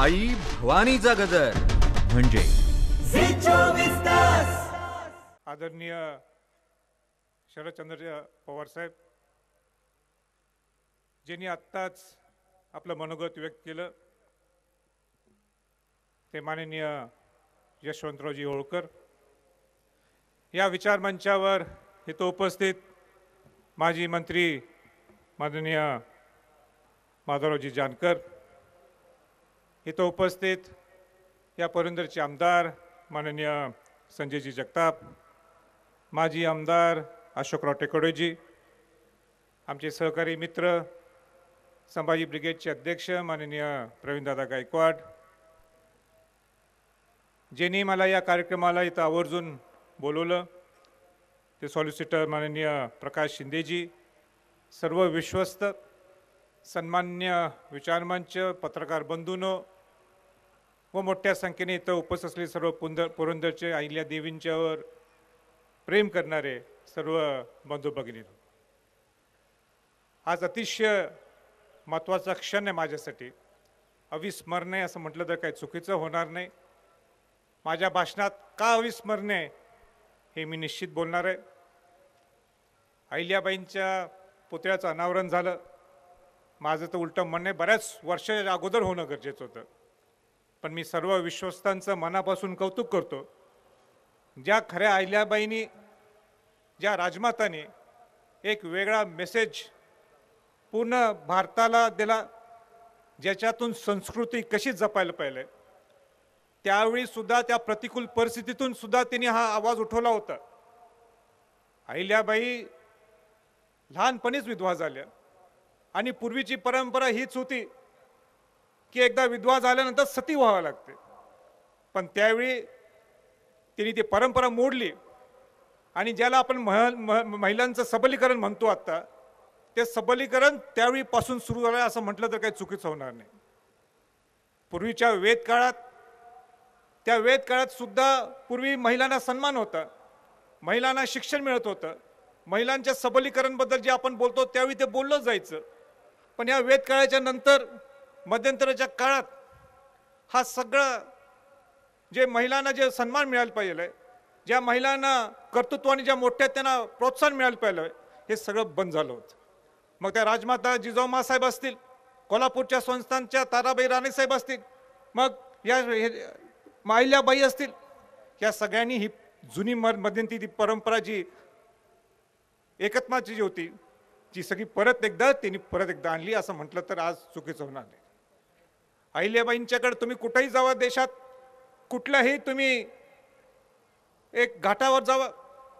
आई भवानीचा गजर म्हणजे आदरणीय शरदचंद्र पवार साहेब ज्यांनी आत्ताच आपलं मनोगत व्यक्त केलं ते माननीय यशवंतरावजी होळकर या विचार मंचावर इथं उपस्थित माजी मंत्री माननीय माधवरावजी जानकर इथं उपस्थित या परिंदरचे आमदार माननीय संजयजी जगताप माजी आमदार अशोकराव टेकडोजी आमचे सहकारी मित्र संभाजी ब्रिगेडचे अध्यक्ष माननीय प्रवीणदादा गायकवाड ज्यांनी मला या कार्यक्रमाला इथं आवर्जून बोलवलं ते सॉलिसिटर माननीय प्रकाश शिंदेजी सर्व विश्वस्त सन्मान्य विचारमंच पत्रकार बंधूंनो व मोठ्या संख्येने इथं उपस्थित असलेले सर्व पुंदर पुरंदरचे आईल्या देवींच्यावर प्रेम करणारे सर्व बंधू भगिनी आज अतिशय महत्त्वाचा क्षण आहे माझ्यासाठी अविस्मरणीय असं म्हटलं तर काही चुकीचं होणार नाही माझ्या भाषणात का अविस्मरणीय हे मी निश्चित बोलणार आहे अहिल्याबाईंच्या पुतळ्याचं अनावरण झालं माझं तर उलटं म्हणणे बऱ्याच वर्ष अगोदर होणं गरजेचं होतं पण मी सर्व विश्वस्तांचं मनापासून कौतुक करतो ज्या खऱ्या आहिल्याबाईंनी ज्या राजमाताने एक वेगळा मेसेज पूर्ण भारताला दिला ज्याच्यातून संस्कृती कशी जपायला पाहिजे त्यावेळी सुद्धा त्या प्रतिकूल परिस्थितीतून सुद्धा तिने हा आवाज उठवला होता अहिल्याबाई लहानपणीच विधवा झाल्या आणि पूर्वीची परंपरा हीच होती की एकदा विधवा झाल्यानंतर सती व्हावं लागते पण त्यावेळी तिने ती परंपरा मोडली आणि ज्याला आपण मह महिलांचं सबलीकरण म्हणतो आत्ता ते सबलीकरण त्यावेळीपासून सुरू झालं असं म्हटलं तर काही चुकीचं होणार नाही पूर्वीच्या वेद काळात त्या वेद काळात सुद्धा पूर्वी महिलांना सन्मान होता महिलांना शिक्षण मिळत होतं महिलांच्या सबलीकरणबद्दल जे आपण बोलतो त्यावेळी ते बोललं जायचं पण या वेदकाळाच्या नंतर मध्यंतराच्या काळात हा सगळं जे महिलांना जे सन्मान मिळायला पाहिजे ज्या महिलांना कर्तृत्वाने ज्या मोठ्या त्यांना प्रोत्साहन मिळायला पाहिलं हे सगळं बंद झालं होतं मग त्या राजमाता जिजाऊमासाहेब असतील कोल्हापूरच्या संस्थांच्या ताराबाई राणेसाहेब असतील मग या माहिल्याबाई असतील या सगळ्यांनी ही जुनी मध्यंती ती परंपरा जी एकत्माची जी होती जी सगळी परत एकदा त्यांनी परत एकदा आणली असं म्हटलं तर आज चुकीचं होणार नाही अहिल्याबाईंच्याकडे तुम्ही कुठेही जावा देशात कुठल्याही तुम्ही एक घाटावर जावा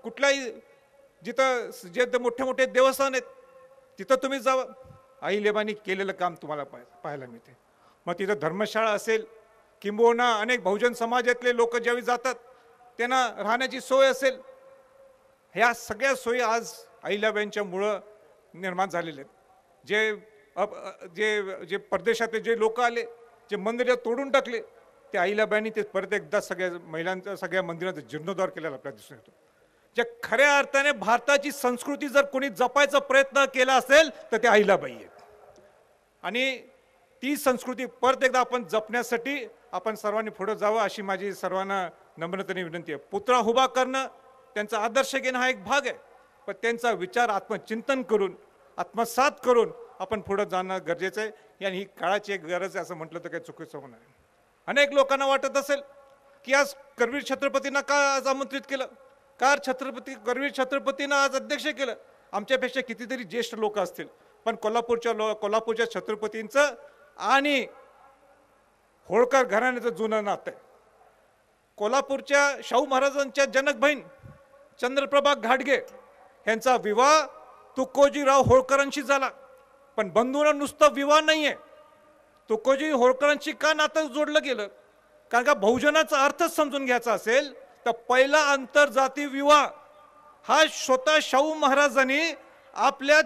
कुठलाही जिथं जे मोठे मोठे देवस्थान आहेत तिथं तुम्ही जावा आईलेबांनी केलेलं काम तुम्हाला पाहायला मिळते मग तिथं धर्मशाळा असेल किंबहुना अनेक बहुजन समाजातले लोक ज्यावेळी जातात त्यांना राहण्याची सोय असेल ह्या सगळ्या सोयी आज अहिल्याबाईंच्यामुळं निर्माण झालेले आहेत जे अप जे जे परदेशातले जे लोक आले जे मंदिरं तोडून टाकले ते आईलाबाईंनी ते परत एकदा सगळ्या महिलांचा सगळ्या मंदिराचा जीर्णोद्धार केलेला आपल्याला दिसून येतो ज्या खऱ्या अर्थाने भारताची संस्कृती जर कोणी जपायचा प्रयत्न केला असेल तर ते आईलाबाई आहेत आणि ती संस्कृती परत एकदा आपण जपण्यासाठी आपण सर्वांनी पुढं जावं अशी माझी सर्वांना नम्रतेने विनंती आहे पुतळा उभा करणं त्यांचा आदर्श घेणं हा एक भाग आहे पण त्यांचा विचार आत्मचिंतन करून आत्मसात करून आपण पुढं जाणं गरजेचं आहे आणि ही काळाची एक गरज आहे असं म्हटलं तर काही चुकीचं होणार अनेक लोकांना वाटत असेल की आज करवीर छत्रपतींना का आज आमंत्रित केलं का छत्रपती करवीर छत्रपतींना आज अध्यक्ष केलं आमच्यापेक्षा कितीतरी ज्येष्ठ लोक असतील पण कोल्हापूरच्या लो कोल्हापूरच्या छत्रपतींचं आणि होळकर घराण्याचं जुनं नातं आहे कोल्हापूरच्या शाहू महाराजांच्या जनक बहीण चंद्रप्रभा घाटगे यांचा विवाह तुकोजीराव होळकरांशी झाला पण बंधूंना नुसतं विवाह नाही आहे तुकोजी होळकरांशी का नातं जोडलं गेलं कारण का बहुजनाचा अर्थच समजून घ्यायचा असेल तर पहिला आंतरजाती विवाह हा स्वतः शाहू महाराजांनी आपल्या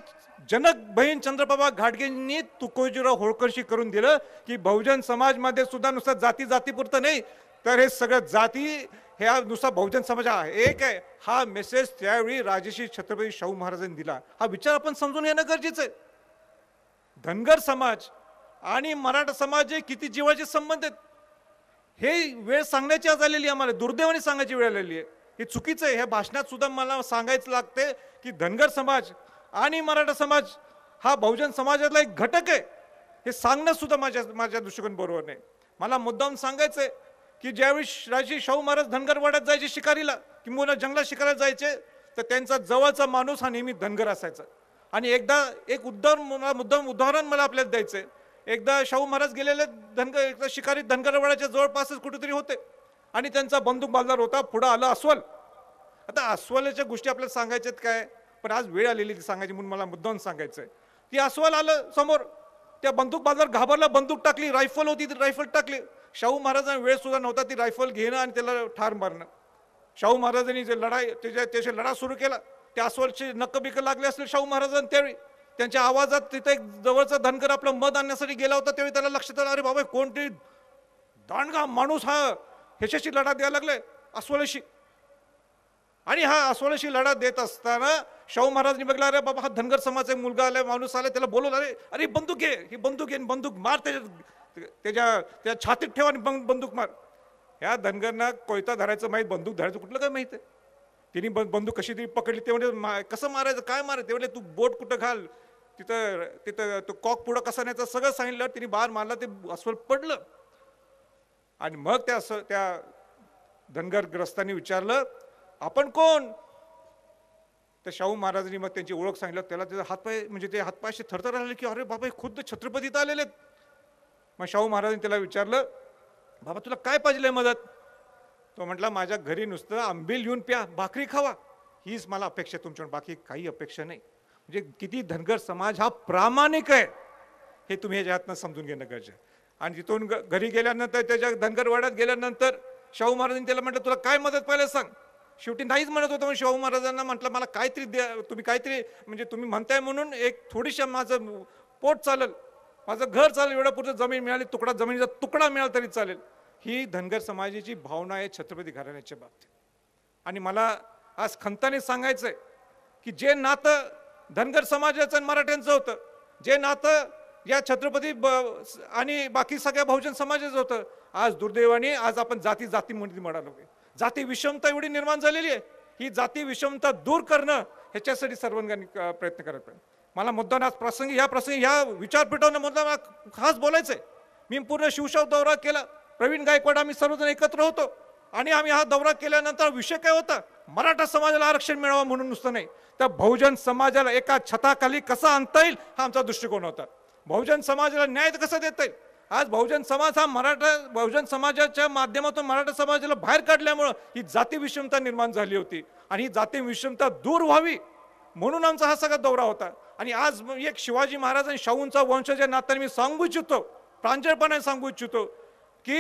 जनक बहीण चंद्रबाबा घाटगेंनी तुकोजीराव होळकरशी करून दिलं की बहुजन समाजमध्ये सुद्धा नुसतं जाती जातीपुरतं नाही तर हे सगळं जाती हे हा नुसता बहुजन समाज हा एक आहे हा मेसेज त्यावेळी राजेशी छत्रपती शाहू महाराजांनी दिला हा विचार आपण समजून घेणं गरजेचं आहे धनगर समाज आणि मराठा समाज हे किती जीवाचे संबंध आहेत हे वेळ सांगण्याची आज आलेली आम्हाला दुर्दैवाने सांगायची वेळ आलेली आहे हे चुकीचं आहे ह्या भाषणात सुद्धा मला सांगायचं लागते की धनगर समाज आणि मराठा समाज हा बहुजन समाजातला एक घटक आहे हे सांगणं सुद्धा माझ्या माझ्या दृष्टिकोन बरोबर नाही मला मुद्दाम सांगायचं आहे की ज्यावेळी राजे शाहू महाराज धनगरवाड्यात जायचे शिकारीला किंबहुना जंगलात शिकारीला जायचे तर त्यांचा जवळचा माणूस हा नेहमी धनगर असायचा आणि एकदा एक उद्धम मुद्दम उदाहरण मला आपल्याला द्यायचं एकदा शाहू महाराज गेलेले धनगर एकदा शिकारी धनगरवाड्याच्या जवळपासच कुठेतरी होते आणि त्यांचा बंदूक बाजार होता पुढं आला अस्वल आता अस्वलाच्या गोष्टी आपल्याला सांगायच्यात काय पण आज वेळ आलेली ती सांगायची म्हणून मला मुद्दाम सांगायचं ती अस्वल आलं समोर त्या बंदूक बाजार घाबरला बंदूक टाकली रायफल होती ती रायफल टाकली शाहू महाराजांना सुद्धा नव्हता ती रायफल घेणं आणि त्याला ठार मारणं शाहू महाराजांनी जे लढाई त्याच्या त्याशी लढा सुरू केला त्या अस्वलचे नक्कबिक लागले असतील शाहू महाराजांनी त्यावेळी त्यांच्या आवाजात तिथं एक जवळचा धनकर आपलं मत आणण्यासाठी गेला होता त्यावेळी त्याला लक्षात आलं अरे बाबा कोणती दांडगा माणूस हा ह्याच्याशी लढा द्यायला लागलाय अस्वलशी आणि हा अस्वलशी लढा देत असताना शाहू महाराजांनी बघला अरे बाबा हा धनगर समाजाचा मुलगा आलाय माणूस आलाय त्याला बोलवला अरे अरे बंदूक घे ही बंदूक घे बंदूक मार त्याच्यात त्याच्या त्या छातीत ठेवा आणि बंदूक मार ह्या धनगरना कोयता धरायचं माहीत बंदूक धरायचं कुठलं काय माहीत आहे तिने बंदूक कशी तरी पकडली ते म्हणजे कसं मारायचं काय मारायचं ते म्हणजे तू बोट कुठं घाल तिथं तिथं तो कॉक पुढं कसा न्यायचा सगळं सांगितलं तिने बाहेर मारला ते अस्वल पडलं आणि मग त्या त्या धनगरग्रस्तांनी विचारलं आपण कोण त्या शाहू महाराजांनी मग त्यांची ओळख सांगितलं त्याला त्याचा हातपाय म्हणजे ते हातपायशी थरथर राहिले की अरे बाबा खुद्द छत्रपतीत आलेले आहेत मग शाहू महाराजांनी त्याला विचारलं बाबा तुला काय पाहिजे मदत तो म्हटला माझ्या घरी नुसतं आंबील येऊन प्या भाकरी खावा हीच मला अपेक्षा तुमच्याकडून बाकी काही अपेक्षा नाही म्हणजे किती धनगर समाज हा प्रामाणिक आहे हे तुम्ही याच्यातनं समजून घेणं गरजे आहे आणि तिथून घरी गेल्यानंतर त्याच्या धनगरवाड्यात गेल्यानंतर शाहू महाराजांनी त्याला म्हटलं तुला काय मदत पाहिलं सांग शेवटी नाहीच म्हणत होतं म्हणून शाहू महाराजांना म्हटलं मला काहीतरी द्या तुम्ही काहीतरी म्हणजे तुम्ही म्हणताय म्हणून एक थोडीशा माझं पोट चालेल माझं घर चालेल पुरतं जमीन मिळाली तुकडा जमिनीचा तुकडा मिळाला तरी चालेल ही धनगर समाजाची भावना आहे छत्रपती घराण्याच्या बाबतीत आणि मला आज खंताने सांगायचंय की जे नातं धनगर समाजाचं आणि मराठ्यांचं होतं जे नातं या छत्रपती ब आणि बाकी सगळ्या बहुजन समाजाचं होतं आज दुर्दैवाने आज आपण जाती जाती म्हणून म्हणालो जाती विषमता एवढी निर्माण झालेली आहे ही जाती विषमता दूर करणं ह्याच्यासाठी सर्वांनी प्रयत्न करत आहे मला मुद्दाम आज प्रसंगी ह्या प्रसंगी ह्या विचारपीठानं मुद्दा खास बोलायचं आहे मी पूर्ण शिवशाव दौरा केला प्रवीण गायकवाड आम्ही सर्वजण एकत्र होतो आणि आम्ही हा दौरा केल्यानंतर विषय काय होता मराठा समाजाला आरक्षण मिळावं म्हणून नुसतं नाही तर बहुजन समाजाला एका छताखाली कसा आणता येईल हा आमचा दृष्टिकोन होता बहुजन समाजाला न्याय कसा देता येईल आज बहुजन समाज हा मराठा बहुजन समाजाच्या माध्यमातून मराठा समाजाला बाहेर काढल्यामुळं ही जाती विषमता निर्माण झाली होती आणि ही जाती विषमता दूर व्हावी म्हणून आमचा हा सगळा दौरा होता आणि आज एक शिवाजी महाराज आणि शाहूंचा वंशाच्या नात्याने मी सांगू इच्छितो प्रांजळपणाने सांगू इच्छितो की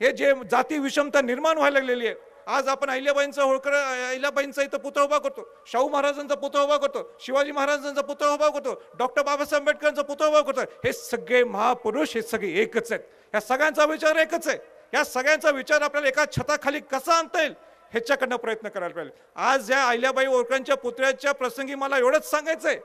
हे जे जाती विषमता निर्माण व्हायला लागलेली आहे आज आपण अहिल्याबाईंचा होळकर अहिल्याबाईंचा इथं पुतळा उभा करतो शाहू महाराजांचा पुतळा उभा करतो शिवाजी महाराजांचा पुतळा उभा करतो डॉक्टर बाबासाहेब आंबेडकरांचा पुतळा उभा करतो हे सगळे महापुरुष हे सगळे एकच आहेत या सगळ्यांचा विचार एकच आहे या सगळ्यांचा विचार आपल्याला एका छताखाली कसा आणता येईल ह्याच्याकडनं प्रयत्न करायला पाहिजे आज या अहिल्याबाई ओळखांच्या पुतळ्याच्या प्रसंगी मला एवढंच सांगायचं आहे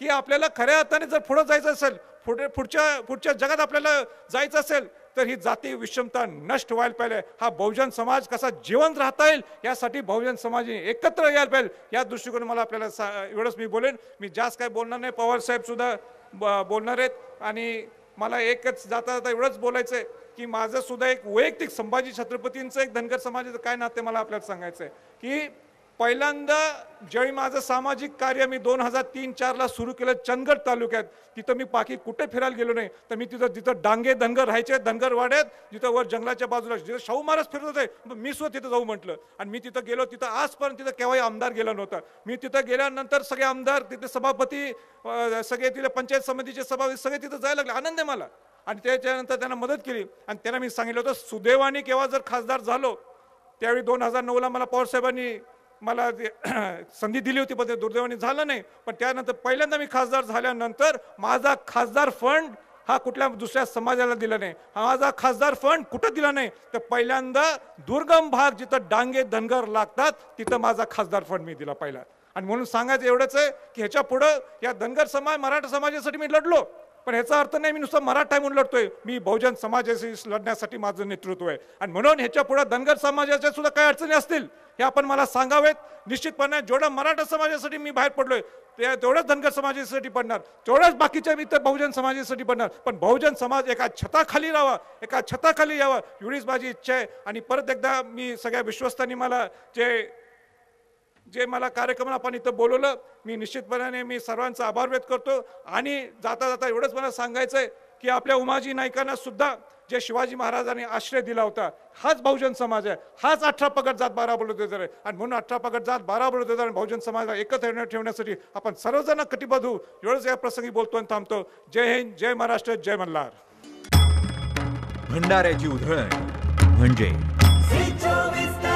की आपल्याला खऱ्या अर्थाने जर पुढं जायचं असेल पुढे पुढच्या पुढच्या जगात आपल्याला जायचं असेल तर ही जाती विषमता नष्ट व्हायला पाहिजे हा बहुजन समाज कसा जिवंत राहता येईल यासाठी बहुजन समाज एकत्र यायला पाहिजे या दृष्टिकोन मला आपल्याला सा एवढंच मी बोलेन मी जास्त काय बोलणार नाही पवारसाहेबसुद्धा ब बोलणार आहेत आणि मला एकच जाता जाता एवढंच बोलायचं आहे की माझं सुद्धा एक वैयक्तिक संभाजी छत्रपतींचं एक धनगर समाजाचं काय नाते मला आपल्याला सांगायचं आहे की पहिल्यांदा ज्यावेळी माझं सामाजिक कार्य मी दोन हजार तीन चारला सुरू केलं चंदगड तालुक्यात तिथं मी पाकी कुठे फिरायला गेलो नाही तर मी तिथं जिथं डांगे धनगर राहायचे धनगर वाड्यात जिथं वर जंगलाच्या बाजूला जिथं शाहू महाराज फिरत होते मी सुद्धा तिथं जाऊ म्हटलं आणि मी तिथं गेलो तिथं आजपर्यंत तिथं केव्हाही आमदार गेला नव्हता मी तिथं गेल्यानंतर सगळे आमदार तिथे सभापती सगळे तिथे पंचायत समितीचे सभापती सगळे तिथं जायला लागले आनंद आहे मला आणि त्याच्यानंतर त्यांना मदत केली आणि त्यांना मी सांगितलं होतं सुदैवाने केव्हा जर खासदार झालो त्यावेळी दोन हजार नऊला मला पवारसाहेबांनी मला संधी दिली होती पण ते दुर्दैवाने झालं नाही पण त्यानंतर पहिल्यांदा मी खासदार झाल्यानंतर माझा खासदार फंड हा कुठल्या दुसऱ्या समाजाला दिला नाही हा माझा खासदार फंड कुठं दिला नाही तर पहिल्यांदा दुर्गम भाग जिथं डांगे धनगर लागतात तिथं माझा खासदार फंड मी दिला पहिला आणि म्हणून सांगायचं एवढंच आहे की ह्याच्या पुढं या धनगर समाज मराठा समाजासाठी मी लढलो पण ह्याचा अर्थ नाही मी नुसतं मराठा म्हणून लढतोय मी बहुजन समाजाशी लढण्यासाठी माझं नेतृत्व आहे आणि म्हणून ह्याच्या पुढे धनगर समाजाच्या सुद्धा काही अडचणी असतील हे आपण मला सांगावेत निश्चितपणे जेवढं मराठा समाजासाठी मी बाहेर पडलोय ते तेवढंच धनगर समाजासाठी पडणार तेवढंच बाकीच्या मी तर बहुजन समाजासाठी पडणार पण बहुजन समाज एका छताखाली लावा एका छताखाली यावा एवढीच माझी इच्छा आहे आणि परत एकदा मी सगळ्या विश्वस्तांनी मला जे जे मला कार्यक्रमाला आपण इथं बोलवलं मी निश्चितपणाने मी सर्वांचा आभार व्यक्त करतो आणि जाता जाता एवढंच मला सांगायचं आहे की आपल्या उमाजी नायकांना सुद्धा जे शिवाजी महाराजांनी आश्रय दिला होता हाच बहुजन समाज आहे हाच अठरा पगड जात बारा बोलत आहे आणि म्हणून अठरा पगड जात बारा बोलत आणि बहुजन समाजाला एकत्र ठेवण्यासाठी आपण सर्वजण कटिबद्ध होऊ एवढंच या प्रसंगी बोलतो आणि थांबतो जय हिंद जय महाराष्ट्र जय मल्हार भंडाऱ्याची उधळण म्हणजे